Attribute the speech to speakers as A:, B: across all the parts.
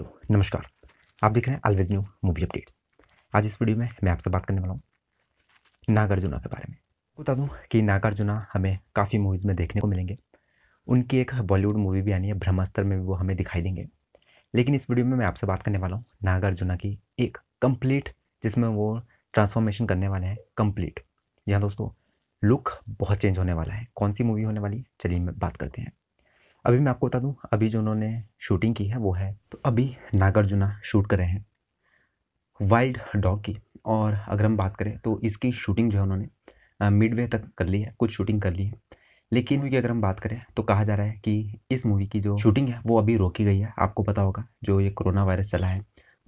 A: hello नमस्कार आप देख रहे हैं अलवेज न्यू मूवी अपडेट्स आज इस वीडियो में मैं आपसे बात करने वाला हूँ नागार्जुना के बारे में बता दूँ कि नागार्जुना हमें काफ़ी मूवीज़ में देखने को मिलेंगे उनकी एक बॉलीवुड मूवी भी आनी है ब्रह्मास्त्र में भी वो हमें दिखाई देंगे लेकिन इस वीडियो में मैं आपसे बात करने वाला हूँ नागार्जुना की एक कम्प्लीट जिसमें वो ट्रांसफॉर्मेशन करने वाले हैं कम्प्लीट यहाँ दोस्तों लुक बहुत चेंज होने वाला है कौन सी मूवी होने वाली है चलिए बात करते हैं अभी मैं आपको बता दूं अभी जो उन्होंने शूटिंग की है वो है तो अभी नागार्जुना शूट कर रहे हैं वाइल्ड डॉग की और अगर हम बात करें तो इसकी शूटिंग जो है उन्होंने मिड वे तक कर ली है कुछ शूटिंग कर ली है लेकिन की अगर हम बात करें तो कहा जा रहा है कि इस मूवी की जो शूटिंग है वो अभी रोकी गई है आपको पता होगा जो ये कोरोना वायरस चला है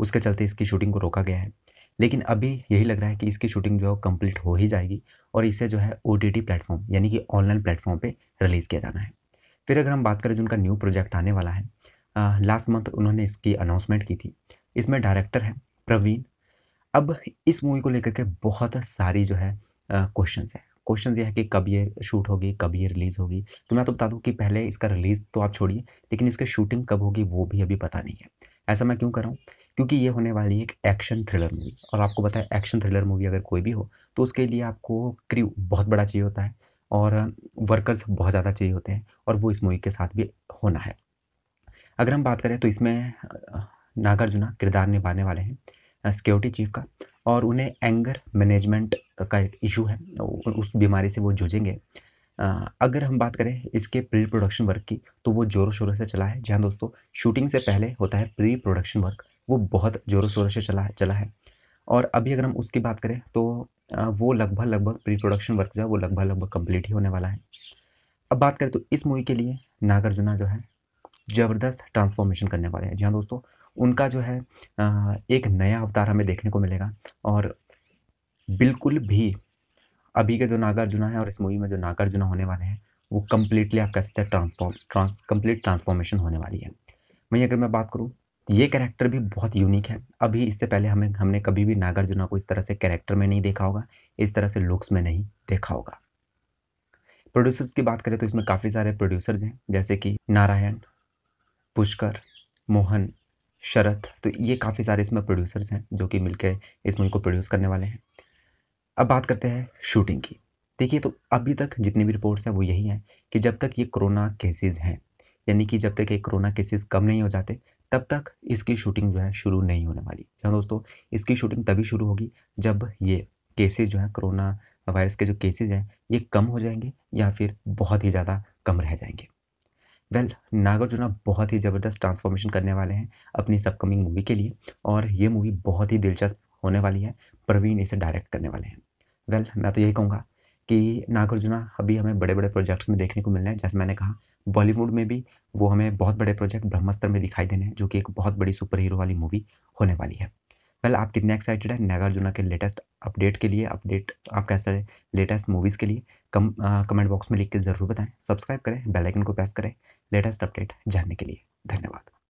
A: उसके चलते इसकी शूटिंग को रोका गया है लेकिन अभी यही लग रहा है कि इसकी शूटिंग जो है कंप्लीट हो ही जाएगी और इसे जो है ओ टी प्लेटफॉर्म यानी कि ऑनलाइन प्लेटफॉर्म पर रिलीज़ किया जाना है फिर अगर हम बात करें जो उनका न्यू प्रोजेक्ट आने वाला है लास्ट मंथ उन्होंने इसकी अनाउंसमेंट की थी इसमें डायरेक्टर है प्रवीण अब इस मूवी को लेकर के बहुत सारी जो है क्वेश्चन है क्वेश्चन ये है कि कब ये शूट होगी कब ये रिलीज़ होगी तो मैं तो बता दूँ कि पहले इसका रिलीज़ तो आप छोड़िए लेकिन इसकी शूटिंग कब होगी वो भी अभी पता नहीं है ऐसा मैं क्यों कर रहा हूँ क्योंकि ये होने वाली है एक एक्शन थ्रिलर मूवी और आपको पता है एक्शन थ्रिलर मूवी अगर कोई भी हो तो उसके लिए आपको क्रू बहुत बड़ा चाहिए होता है और वर्कर्स बहुत ज़्यादा चाहिए होते हैं और वो इस मूवी के साथ भी होना है अगर हम बात करें तो इसमें नागार्जुना किरदार निभाने वाले हैं सिक्योरिटी चीफ का और उन्हें एंगर मैनेजमेंट का एक इशू है उस बीमारी से वो जूझेंगे अगर हम बात करें इसके प्री प्रोडक्शन वर्क की तो वो ज़ोरों शोरों से चला है जहाँ दोस्तों शूटिंग से पहले होता है प्री प्रोडक्शन वर्क वो बहुत ज़ोरों शोरों से चला चला है और अभी अगर हम उसकी बात करें तो वो लगभग लगभग प्री प्रोडक्शन वर्क जो है वो लगभग लगभग कम्प्लीट ही होने वाला है अब बात करें तो इस मूवी के लिए नागार्जुना जो है ज़बरदस्त ट्रांसफॉर्मेशन करने वाले हैं जी हाँ दोस्तों उनका जो है एक नया अवतार हमें देखने को मिलेगा और बिल्कुल भी अभी के जो नागार्जुना है और इस मूवी में जो नागार्जुना होने वाले हैं वो कम्प्लीटली आप कह ट्रांसफॉर्म ट्रांस कम्प्लीट ट्रांसफॉर्मेशन होने वाली है वहीं अगर मैं बात करूँ ये कैरेक्टर भी बहुत यूनिक है अभी इससे पहले हमें हमने कभी भी नागार्जुना को इस तरह से कैरेक्टर में नहीं देखा होगा इस तरह से लुक्स में नहीं देखा होगा प्रोड्यूसर्स की बात करें तो इसमें काफ़ी सारे प्रोड्यूसर्स हैं जैसे कि नारायण पुष्कर मोहन शरत तो ये काफ़ी सारे इसमें प्रोड्यूसर्स हैं जो कि मिलकर इस मूवी को प्रोड्यूस करने वाले हैं अब बात करते हैं शूटिंग की देखिए तो अभी तक जितनी भी रिपोर्ट्स हैं वो यही हैं कि जब तक ये कोरोना केसेस हैं यानी कि जब तक ये कोरोना केसेस कम नहीं हो जाते तब तक इसकी शूटिंग जो है शुरू नहीं होने वाली क्या दोस्तों इसकी शूटिंग तभी शुरू होगी जब ये केसेज जो है कोरोना वायरस के जो केसेज हैं ये कम हो जाएंगे या फिर बहुत ही ज़्यादा कम रह जाएंगे वेल well, नागार्जुना बहुत ही ज़बरदस्त ट्रांसफॉर्मेशन करने वाले हैं अपनी इस अपकमिंग मूवी के लिए और ये मूवी बहुत ही दिलचस्प होने वाली है प्रवीण इसे डायरेक्ट करने वाले हैं वेल well, मैं तो यही कहूँगा कि नागार्जुना अभी हमें बड़े बड़े प्रोजेक्ट्स में देखने को रहे हैं जैसे मैंने कहा बॉलीवुड में भी वो हमें बहुत बड़े प्रोजेक्ट ब्रह्मास्त्र में दिखाई देने हैं जो कि एक बहुत बड़ी सुपर हीरो वाली मूवी होने वाली है वेल आप कितने एक्साइटेड हैं नागार्जुना के लेटेस्ट अपडेट के लिए अपडेट आप कैसे लेटेस्ट मूवीज़ के लिए कम आ, कमेंट बॉक्स में लिख के ज़रूर बताएं सब्सक्राइब करें बेल आइकन को प्रेस करें लेटेस्ट अपडेट जानने के लिए धन्यवाद